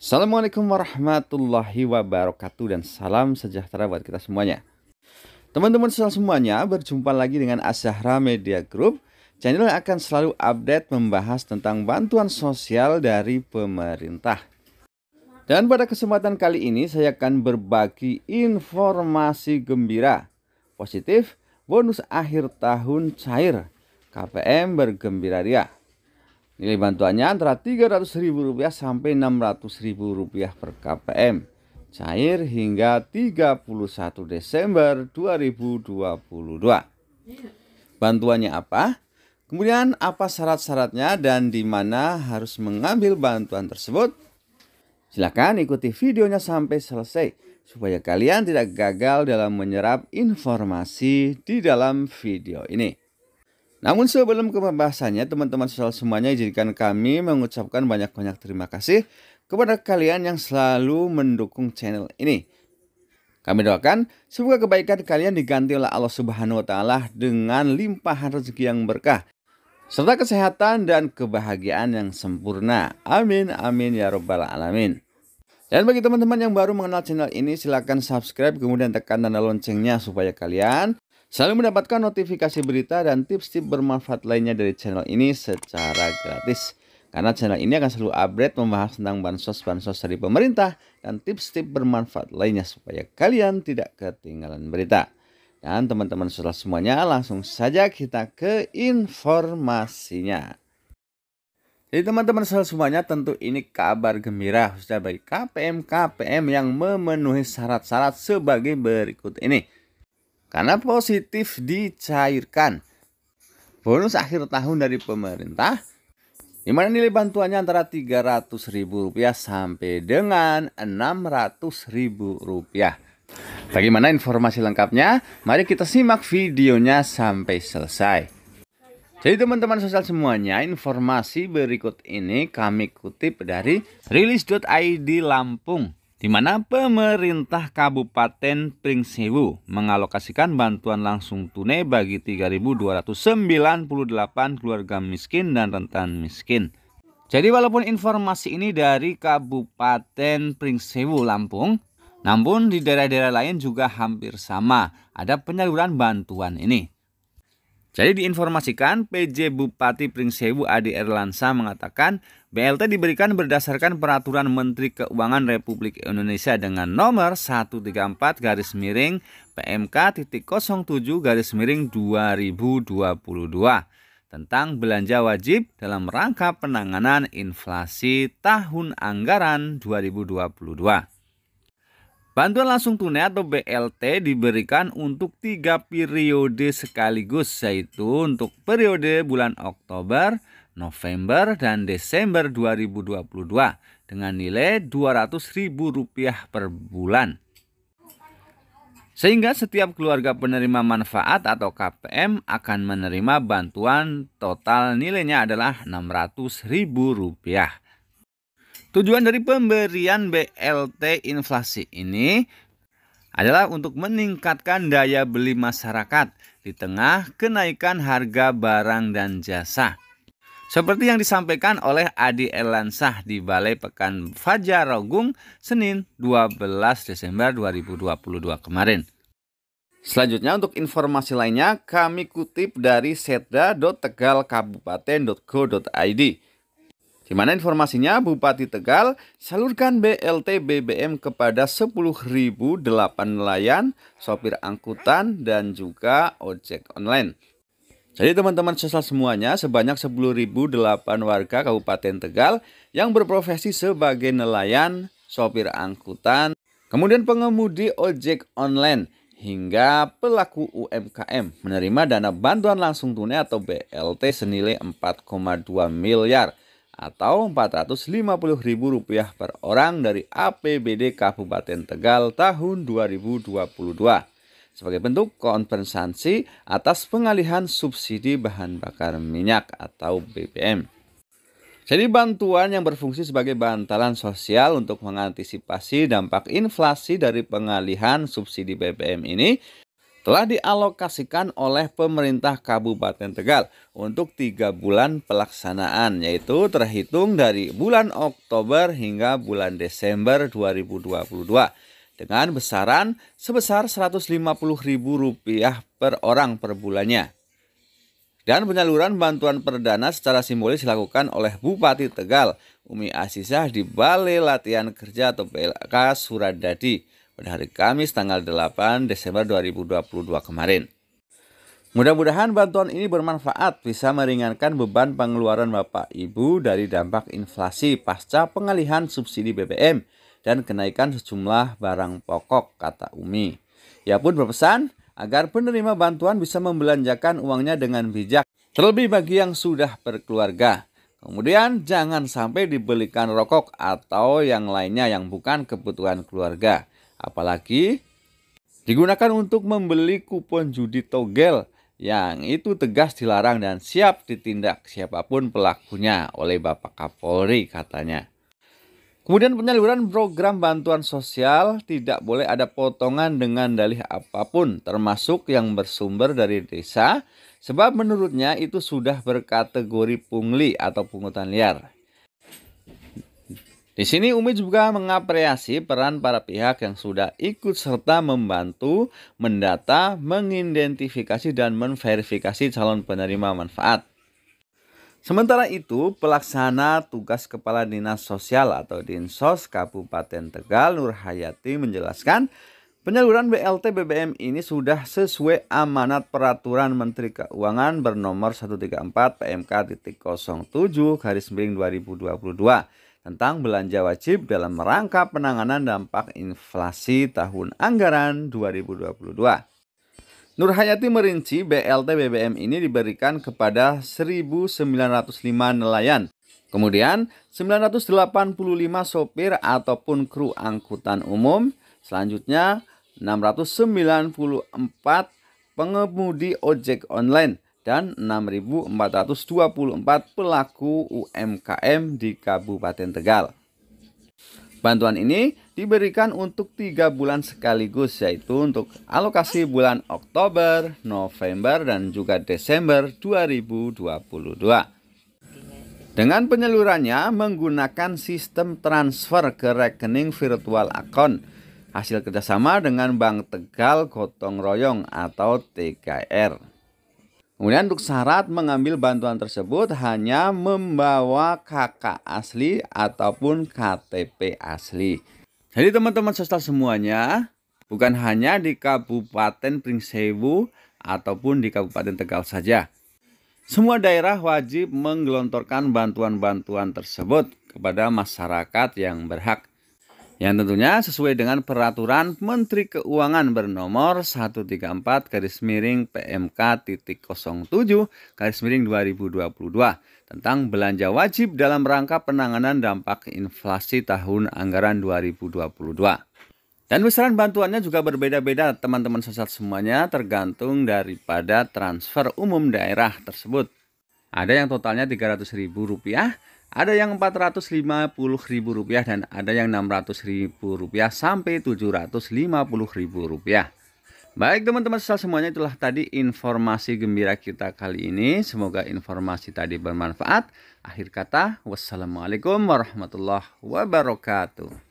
Assalamualaikum warahmatullahi wabarakatuh dan salam sejahtera buat kita semuanya. Teman-teman semuanya, berjumpa lagi dengan Azahra Media Group. Channel yang akan selalu update membahas tentang bantuan sosial dari pemerintah. Dan pada kesempatan kali ini saya akan berbagi informasi gembira, positif, bonus akhir tahun cair, KPM bergembira ria. Nilai bantuannya antara Rp300.000 sampai Rp600.000 per KPM. Cair hingga 31 Desember 2022. Bantuannya apa? Kemudian apa syarat-syaratnya dan di mana harus mengambil bantuan tersebut? Silakan ikuti videonya sampai selesai supaya kalian tidak gagal dalam menyerap informasi di dalam video ini. Namun sebelum ke pembahasannya, teman-teman sosial semuanya izinkan kami mengucapkan banyak-banyak terima kasih kepada kalian yang selalu mendukung channel ini. Kami doakan semoga kebaikan kalian diganti oleh Allah Subhanahu wa taala dengan limpahan rezeki yang berkah serta kesehatan dan kebahagiaan yang sempurna. Amin amin ya rabbal alamin. Dan bagi teman-teman yang baru mengenal channel ini silahkan subscribe kemudian tekan tanda loncengnya supaya kalian Selalu mendapatkan notifikasi berita dan tips-tips bermanfaat lainnya dari channel ini secara gratis. Karena channel ini akan selalu update membahas tentang bansos-bansos dari pemerintah dan tips-tips bermanfaat lainnya supaya kalian tidak ketinggalan berita. Dan teman-teman setelah semuanya langsung saja kita ke informasinya. Jadi teman-teman setelah semuanya tentu ini kabar gembira khususnya bagi KPM-KPM yang memenuhi syarat-syarat sebagai berikut ini. Karena positif dicairkan. Bonus akhir tahun dari pemerintah di mana nilai bantuannya antara Rp300.000 sampai dengan Rp600.000. Bagaimana informasi lengkapnya? Mari kita simak videonya sampai selesai. Jadi teman-teman sosial semuanya, informasi berikut ini kami kutip dari rilis.id Lampung di mana pemerintah Kabupaten Pringsewu mengalokasikan bantuan langsung tunai bagi 3.298 keluarga miskin dan rentan miskin. Jadi walaupun informasi ini dari Kabupaten Pringsewu, Lampung, namun di daerah-daerah lain juga hampir sama ada penyaluran bantuan ini. Jadi diinformasikan PJ Bupati Pringsewu Adi Erlansa mengatakan BLT diberikan berdasarkan peraturan Menteri Keuangan Republik Indonesia dengan nomor 134 garis miring PMK titik tujuh garis miring 2022 tentang belanja wajib dalam rangka penanganan inflasi tahun anggaran 2022. Bantuan langsung tunai atau BLT diberikan untuk tiga periode sekaligus yaitu untuk periode bulan Oktober, November, dan Desember 2022 dengan nilai Rp200.000 per bulan. Sehingga setiap keluarga penerima manfaat atau KPM akan menerima bantuan total nilainya adalah Rp600.000. Tujuan dari pemberian BLT inflasi ini adalah untuk meningkatkan daya beli masyarakat di tengah kenaikan harga barang dan jasa. Seperti yang disampaikan oleh Adi Elansah di Balai Pekan Fajar Rogung Senin 12 Desember 2022 kemarin. Selanjutnya untuk informasi lainnya kami kutip dari setda.tegalkabupaten.go.id. Di mana informasinya Bupati Tegal salurkan BLT BBM kepada 10.008 nelayan, sopir angkutan, dan juga ojek online. Jadi teman-teman sesal semuanya sebanyak 10.008 warga Kabupaten Tegal yang berprofesi sebagai nelayan, sopir angkutan, kemudian pengemudi ojek online hingga pelaku UMKM menerima dana bantuan langsung tunai atau BLT senilai 4,2 miliar atau Rp450.000 per orang dari APBD Kabupaten Tegal tahun 2022 sebagai bentuk kompensasi atas pengalihan subsidi bahan bakar minyak atau BBM. Jadi bantuan yang berfungsi sebagai bantalan sosial untuk mengantisipasi dampak inflasi dari pengalihan subsidi BBM ini telah dialokasikan oleh pemerintah Kabupaten Tegal untuk tiga bulan pelaksanaan yaitu terhitung dari bulan Oktober hingga bulan Desember 2022 dengan besaran sebesar Rp150.000 per orang per bulannya. Dan penyaluran bantuan perdana secara simbolis dilakukan oleh Bupati Tegal Umi Asisah di Balai Latihan Kerja atau BLK Suradadi pada hari Kamis tanggal 8 Desember 2022 kemarin. Mudah-mudahan bantuan ini bermanfaat bisa meringankan beban pengeluaran Bapak Ibu dari dampak inflasi pasca pengalihan subsidi BBM dan kenaikan sejumlah barang pokok, kata Umi. Ia pun berpesan agar penerima bantuan bisa membelanjakan uangnya dengan bijak, terlebih bagi yang sudah berkeluarga. Kemudian jangan sampai dibelikan rokok atau yang lainnya yang bukan kebutuhan keluarga. Apalagi digunakan untuk membeli kupon judi togel yang itu tegas dilarang dan siap ditindak siapapun pelakunya oleh Bapak Kapolri katanya. Kemudian penyaluran program bantuan sosial tidak boleh ada potongan dengan dalih apapun termasuk yang bersumber dari desa sebab menurutnya itu sudah berkategori pungli atau pungutan liar. Di sini Umi juga mengapresiasi peran para pihak yang sudah ikut serta membantu mendata, mengidentifikasi dan menverifikasi calon penerima manfaat. Sementara itu, pelaksana tugas Kepala Dinas Sosial atau Dinsos Kabupaten Tegal Nur Hayati menjelaskan penyaluran BLT BBM ini sudah sesuai amanat peraturan Menteri Keuangan bernomor 134 PMK.07 garis miring 2022 tentang belanja wajib dalam rangka penanganan dampak inflasi tahun anggaran 2022. Nurhayati merinci BLT BBM ini diberikan kepada 1.905 nelayan. Kemudian 985 sopir ataupun kru angkutan umum. Selanjutnya 694 pengemudi ojek online dan 6.424 pelaku UMKM di Kabupaten Tegal. Bantuan ini diberikan untuk tiga bulan sekaligus yaitu untuk alokasi bulan Oktober, November, dan juga Desember 2022. Dengan penyalurannya menggunakan sistem transfer ke rekening virtual account hasil kerjasama dengan Bank Tegal Gotong Royong atau TKR. Kemudian untuk syarat mengambil bantuan tersebut hanya membawa KK asli ataupun KTP asli. Jadi teman-teman sosial semuanya, bukan hanya di Kabupaten Pringsewu ataupun di Kabupaten Tegal saja. Semua daerah wajib menggelontorkan bantuan-bantuan tersebut kepada masyarakat yang berhak yang tentunya sesuai dengan peraturan Menteri Keuangan bernomor 134 garis miring PMK titik 07 garis miring 2022 tentang belanja wajib dalam rangka penanganan dampak inflasi tahun anggaran 2022. Dan besaran bantuannya juga berbeda-beda teman-teman sesat semuanya tergantung daripada transfer umum daerah tersebut. Ada yang totalnya rp rupiah ada yang Rp450.000 dan ada yang Rp600.000 sampai Rp750.000. Baik teman-teman sosial semuanya itulah tadi informasi gembira kita kali ini. Semoga informasi tadi bermanfaat. Akhir kata, wassalamualaikum warahmatullahi wabarakatuh.